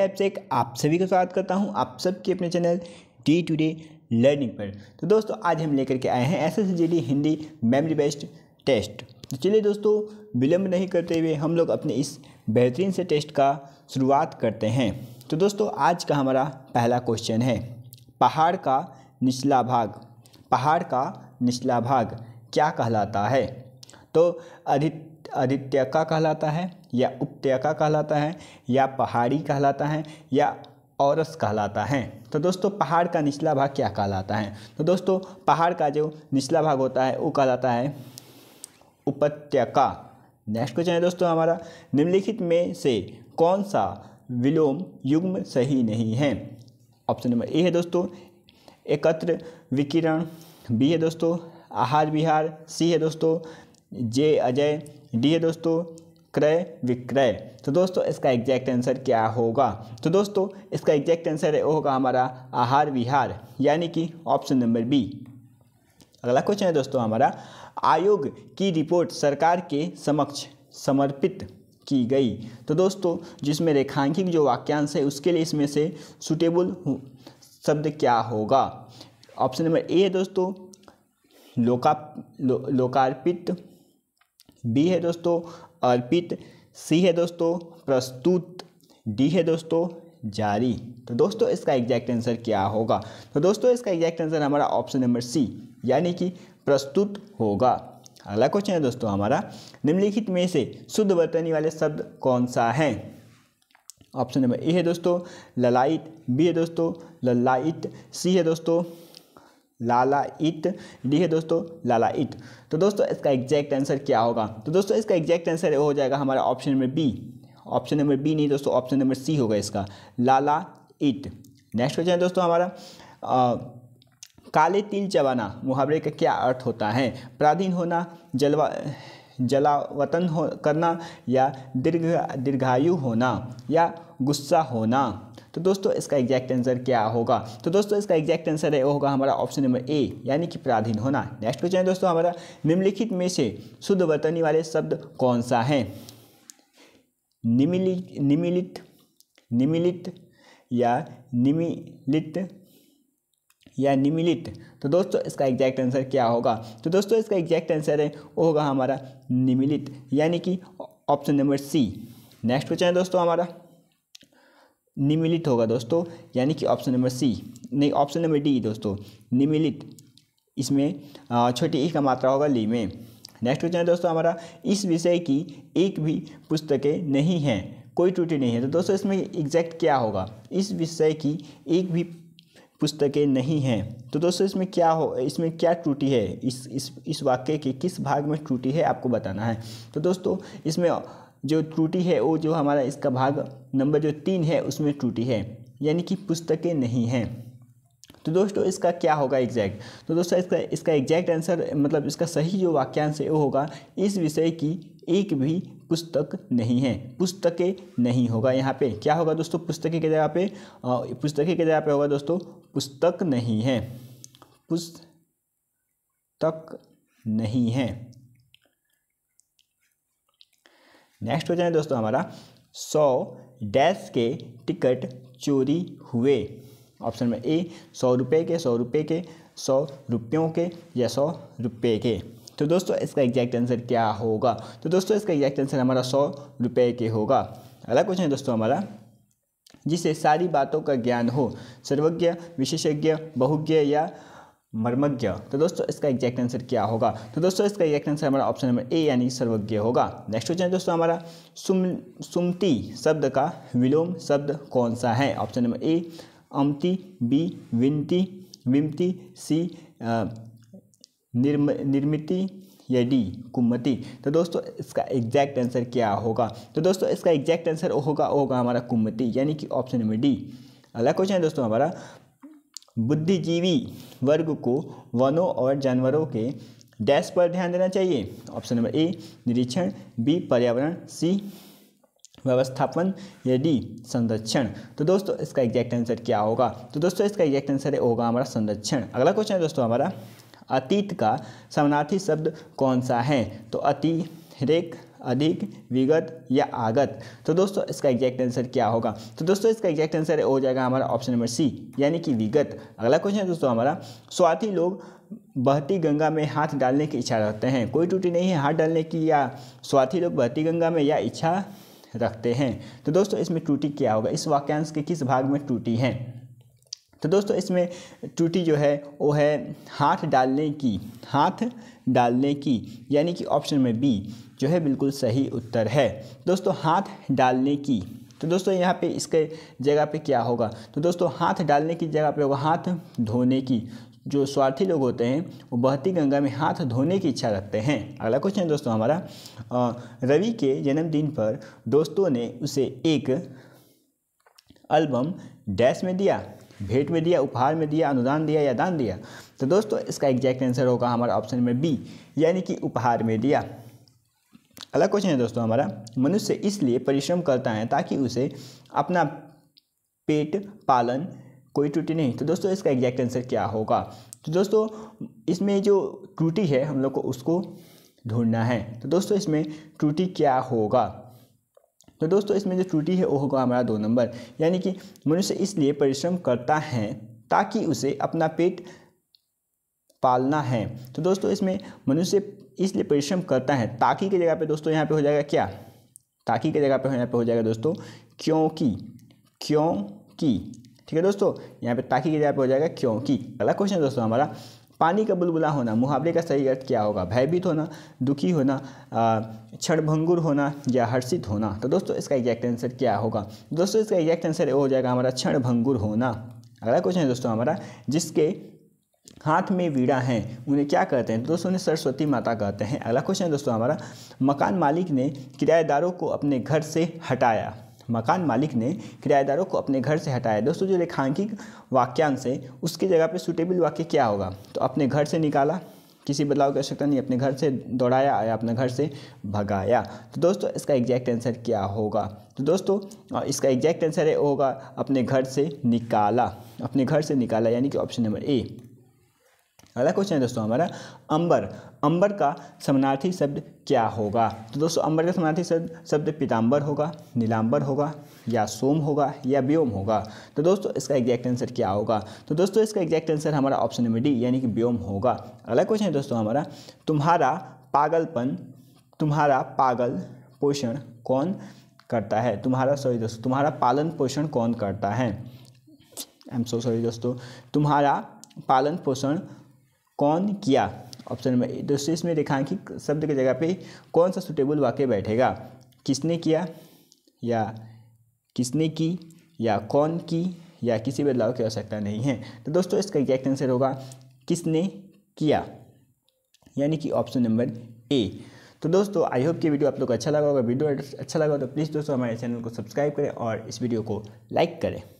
app से आप सभी का स्वागत करता हूँ आप सबके अपने channel D to day learning पर तो दोस्तों आज हम लेकर के आए हैं S S Hindi memory based test तो चलिए दोस्तों विलंब नहीं करते हुए हम लोग अपने इस बेहतरीन से टेस्ट का शुरुआत करते हैं तो दोस्तों आज का हमारा पहला क्वेश्चन है पहाड़ का निचला भाग पहाड़ का निचला भाग क्या कहलाता है तो अधिक का कहलाता है या उपत्यका कहलाता है या पहाड़ी कहलाता है या औरस कहलाता है तो दोस्तों पहाड़ का निचला भाग क्या कहलाता है तो दोस्तों पहाड़ का जो निचला भाग होता है वो कहलाता है उपत्यका नेक्स्ट क्वेश्चन है दोस्तों हमारा निम्नलिखित में से कौन सा विलोम युग्म सही नहीं है ऑप्शन नंबर ए है दोस्तों एकत्र विकिरण बी है दोस्तों आहार विहार सी है दोस्तों जे अजय डी है दोस्तों क्रय विक्रय तो दोस्तों इसका एग्जैक्ट आंसर क्या होगा तो दोस्तों इसका एग्जैक्ट आंसर होगा हमारा आहार विहार यानी कि ऑप्शन नंबर बी अगला क्वेश्चन है दोस्तों हमारा आयोग की रिपोर्ट सरकार के समक्ष समर्पित की गई तो दोस्तों जिसमें रेखांकित जो वाक्यांश है उसके लिए इसमें से सुटेबल शब्द क्या होगा ऑप्शन नंबर ए है दोस्तों लोका लो, लोकार्पित बी है दोस्तों अर्पित सी है दोस्तों प्रस्तुत डी है दोस्तों जारी तो दोस्तों इसका एग्जैक्ट आंसर क्या होगा तो दोस्तों इसका एग्जैक्ट आंसर हमारा ऑप्शन नंबर सी यानी कि प्रस्तुत होगा अगला क्वेश्चन है दोस्तों हमारा निम्नलिखित में से शुद्ध वर्तनी वाले शब्द कौन सा है ऑप्शन नंबर ए है दोस्तों ललाइट बी है दोस्तों ललाइट सी है दोस्तों लाला इट डी है दोस्तों लाला इट तो दोस्तों इसका एग्जैक्ट आंसर क्या होगा तो दोस्तों इसका एग्जैक्ट आंसर हो जाएगा हमारा option number B option number B नहीं दोस्तों ऑप्शन नंबर सी होगा इसका लाला इट नेक्स्ट क्वेश्चन है दोस्तों हमारा आ, काले तिल चबाना मुहावरे का क्या अर्थ होता है पराधीन होना जलवा जलावतन हो करना या दीर्घ दीर्घायु होना या गुस्सा होना तो दोस्तों इसका एग्जैक्ट आंसर क्या होगा तो दोस्तों इसका एग्जैक्ट आंसर है होगा हमारा ऑप्शन नंबर ए यानी कि पराधीन होना नेक्स्ट क्वेश्चन है दोस्तों हमारा निम्नलिखित में से शुद्ध वर्तनी वाले शब्द कौन सा है निमिलित निमिलित निमिलित या निमिलित या निमिलित तो दोस्तों इसका एग्जैक्ट आंसर क्या होगा तो दोस्तों इसका एग्जैक्ट आंसर है वो होगा हमारा निमिलित यानी कि option number C next question है दोस्तों हमारा निमिलित होगा दोस्तों यानी कि ऑप्शन नंबर सी नहीं ऑप्शन नंबर डी दोस्तों निमिलित इसमें छोटी ई e का मात्रा होगा ली में नेक्स्ट क्वेश्चन है दोस्तों हमारा इस विषय की एक भी पुस्तकें नहीं हैं कोई त्रुटि नहीं है तो दोस्तों इसमें एग्जैक्ट क्या होगा इस विषय की एक भी पुस्तकें नहीं हैं तो दोस्तों इसमें क्या हो इसमें क्या त्रुटि है इस इस इस वाक्य के किस भाग में त्रुटि है आपको बताना है तो दोस्तों इसमें जो त्रुटि है वो जो हमारा इसका भाग नंबर जो तीन है उसमें त्रुटि है यानी कि पुस्तकें नहीं हैं तो दोस्तों इसका क्या होगा एग्जैक्ट तो दोस्तों इसका इसका एग्जैक्ट आंसर मतलब इसका सही जो वाक्यांश है वो होगा इस विषय की एक भी पुस्तक नहीं है पुस्तकें नहीं होगा यहाँ पे क्या होगा दोस्तों पुस्तकें के जगह पे पुस्तकें के जगह पे होगा दोस्तों पुस्तक नहीं है पुस्तक नहीं है नेक्स्ट क्वेश्चन है दोस्तों हमारा सौ डैश के टिकट चोरी हुए ऑप्शन में ए सौ रुपये के सौ रुपये के सौ रुपयों के या सौ रुपये के तो दोस्तों इसका एग्जैक्ट आंसर क्या होगा तो दोस्तों इसका एग्जैक्ट आंसर हमारा सौ रुपये के होगा अगला क्वेश्चन है दोस्तों हमारा जिसे सारी बातों का ज्ञान हो सर्वज्ञ विशेषज्ञ बहुज्ञ या मर्मज्ञ तो दोस्तों इसका एग्जैक्ट आंसर क्या होगा तो दोस्तों इसका एग्जैक्ट आंसर हमारा ऑप्शन नंबर ए यानी सर्वज्ञ होगा नेक्स्ट क्वेश्चन दोस्तों हमारा सुम सुमति शब्द का विलोम शब्द कौन सा है ऑप्शन नंबर ए अमती बी विनती विमति सी निर्म निर्मिति या डी कुमति तो दोस्तों इसका एग्जैक्ट आंसर क्या होगा तो दोस्तों इसका एग्जैक्ट आंसर होगा होगा हमारा कुमति यानी कि ऑप्शन नंबर डी अगला क्वेश्चन है दोस्तों हमारा बुद्धिजीवी वर्ग को वनों और जानवरों के डैश पर ध्यान देना चाहिए ऑप्शन नंबर ए निरीक्षण बी पर्यावरण सी व्यवस्थापन या डी संरक्षण तो दोस्तों इसका एग्जैक्ट आंसर क्या होगा तो दोस्तों इसका एग्जैक्ट आंसर होगा हमारा संरक्षण अगला क्वेश्चन है दोस्तों हमारा अतीत का समानार्थी शब्द कौन सा है तो अति रेक अधिक विगत या आगत तो दोस्तों इसका एग्जैक्ट आंसर क्या होगा तो दोस्तों इसका एग्जैक्ट आंसर हो जाएगा हमारा ऑप्शन नंबर सी यानी कि विगत अगला क्वेश्चन है दोस्तों हमारा स्वाथी लोग बहती गंगा में हाथ डालने की इच्छा रखते हैं कोई टूटी नहीं है हाथ डालने की या स्वाथी लोग बहती गंगा में या इच्छा रखते हैं तो दोस्तों इसमें टूटी क्या होगा इस वाक्यांश के किस भाग में टूटी है तो दोस्तों इसमें टूटी जो है वो है हाथ डालने की हाथ डालने की यानी कि ऑप्शन नंबर बी जो है बिल्कुल सही उत्तर है दोस्तों हाथ डालने की तो दोस्तों यहाँ पे इसके जगह पे क्या होगा तो दोस्तों हाथ डालने की जगह पे होगा हाथ धोने की जो स्वार्थी लोग होते हैं वो बहती गंगा में हाथ धोने की इच्छा रखते हैं अगला क्वेश्चन है दोस्तों हमारा रवि के जन्मदिन पर दोस्तों ने उसे एक एल्बम डैश में दिया भेंट में दिया उपहार में दिया अनुदान दिया या दान दिया तो दोस्तों इसका एग्जैक्ट आंसर होगा हमारा ऑप्शन नंबर बी यानी कि उपहार में दिया अगला क्वेश्चन है दोस्तों हमारा मनुष्य इसलिए परिश्रम करता है ताकि उसे अपना पेट पालन कोई त्रुटि नहीं तो दोस्तों इसका एग्जैक्ट आंसर क्या होगा तो दोस्तों इसमें जो त्रुटि है हम लोग को उसको ढूंढना है तो दोस्तों इसमें त्रुटि क्या होगा तो दोस्तों इसमें जो त्रुटि है वो होगा हमारा दो नंबर यानी कि मनुष्य इसलिए परिश्रम करता है ताकि उसे अपना पेट पालना है तो दोस्तों इसमें मनुष्य इसलिए परिश्रम करता है ताकि की जगह पे दोस्तों यहाँ पे हो जाएगा क्या ताकि की जगह पे यहाँ पे हो जाएगा दोस्तों क्योंकि क्योंकि ठीक है दोस्तों यहाँ पे ताकि की जगह पे हो जाएगा क्योंकि अगला क्वेश्चन दोस्तों हमारा पानी का बुलबुला होना मुहावरे का सही अर्थ क्या होगा भयभीत होना दुखी होना क्षणभंगुर होना या हर्षित होना तो दोस्तों इसका एग्जैक्ट आंसर क्या होगा दोस्तों इसका एग्जैक्ट आंसर हो जाएगा हमारा क्षणभंगुर होना अगला क्वेश्चन है दोस्तों हमारा जिसके हाथ में वीड़ा हैं उन्हें क्या कहते हैं तो दोस्तों उन्हें सरस्वती माता कहते हैं अगला क्वेश्चन है दोस्तों हमारा मकान मालिक ने किराएदारों को अपने घर से हटाया मकान मालिक ने किराएदारों को अपने घर से हटाया दोस्तों जो रेखांकित वाक्यांश है उसकी जगह पे सुटेबल वाक्य क्या होगा तो अपने घर से निकाला किसी बदलाव की आवश्यकता नहीं अपने घर से दौड़ाया या अपने घर से भगाया तो दोस्तों इसका एग्जैक्ट आंसर क्या होगा तो दोस्तों इसका एग्जैक्ट आंसर होगा अपने घर से निकाला अपने घर से निकाला यानी कि ऑप्शन नंबर ए अगला क्वेश्चन है दोस्तों हमारा अंबर अंबर का समानार्थी शब्द क्या होगा तो दोस्तों अंबर का समानार्थी शब्द शब्द पीताम्बर होगा नीलाम्बर होगा या सोम होगा या व्योम होगा तो दोस्तों इसका एग्जैक्ट आंसर क्या होगा तो दोस्तों इसका एग्जैक्ट आंसर हमारा ऑप्शन नंबर डी यानी कि व्योम होगा अगला क्वेश्चन है दोस्तों हमारा तुम्हारा पागलपन तुम्हारा पागल पोषण कौन करता है तुम्हारा सॉरी दोस्तों तुम्हारा पालन पोषण कौन करता है आई एम सो सॉरी दोस्तों तुम्हारा पालन पोषण कौन किया ऑप्शन नंबर दोस्तों इसमें रेखांकित शब्द की जगह पे कौन सा सुटेबल वाक्य बैठेगा किसने किया या किसने की या कौन की या किसी बदलाव की आवश्यकता नहीं है तो दोस्तों इसका एग्जैक्ट आंसर होगा किसने किया यानी कि ऑप्शन नंबर ए तो दोस्तों आई होप कि वीडियो आप लोग को अच्छा लगा होगा वीडियो अच्छा लगा तो प्लीज़ दोस्तों हमारे चैनल को सब्सक्राइब करें और इस वीडियो को लाइक करें